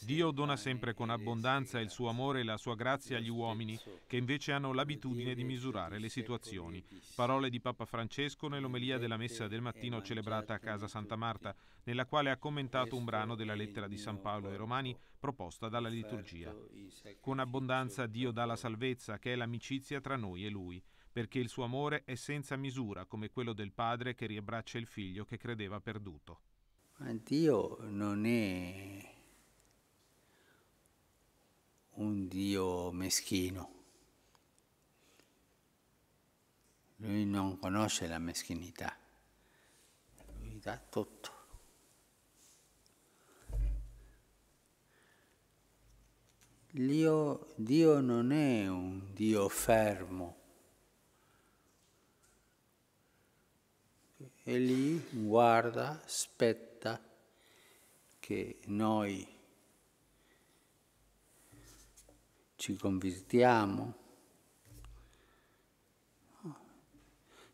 Dio dona sempre con abbondanza il suo amore e la sua grazia agli uomini che invece hanno l'abitudine di misurare le situazioni. Parole di Papa Francesco nell'omelia della messa del mattino celebrata a Casa Santa Marta, nella quale ha commentato un brano della lettera di San Paolo ai Romani proposta dalla liturgia. Con abbondanza Dio dà la salvezza, che è l'amicizia tra noi e Lui, perché il suo amore è senza misura come quello del Padre che riabbraccia il figlio che credeva perduto. Ma Dio non è un Dio meschino. Lui non conosce la meschinità, lui dà tutto. Dio, Dio non è un Dio fermo, è lì, guarda, aspetta che noi ci convertiamo.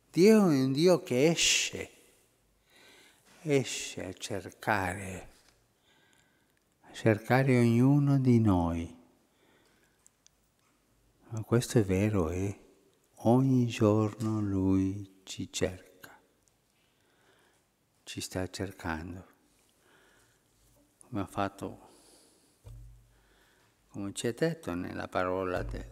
Dio è un Dio che esce, esce a cercare, a cercare ognuno di noi. Ma questo è vero eh? ogni giorno Lui ci cerca, ci sta cercando, come ha fatto come ci è detto nella parola del,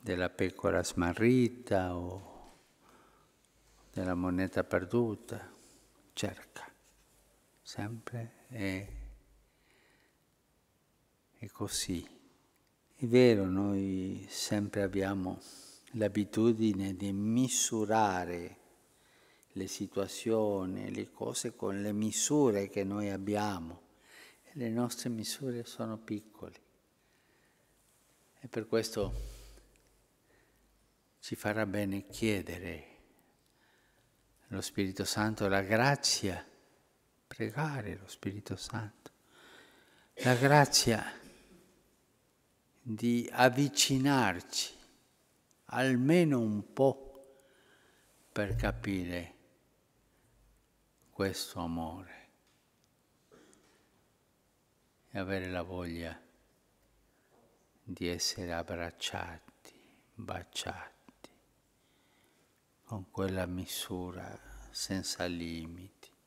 della pecora smarrita o della moneta perduta, cerca sempre e, e così. È vero, noi sempre abbiamo l'abitudine di misurare le situazioni, le cose con le misure che noi abbiamo le nostre misure sono piccole e per questo ci farà bene chiedere allo Spirito Santo la grazia, pregare lo Spirito Santo, la grazia di avvicinarci almeno un po' per capire questo amore e avere la voglia di essere abbracciati, baciati, con quella misura senza limiti.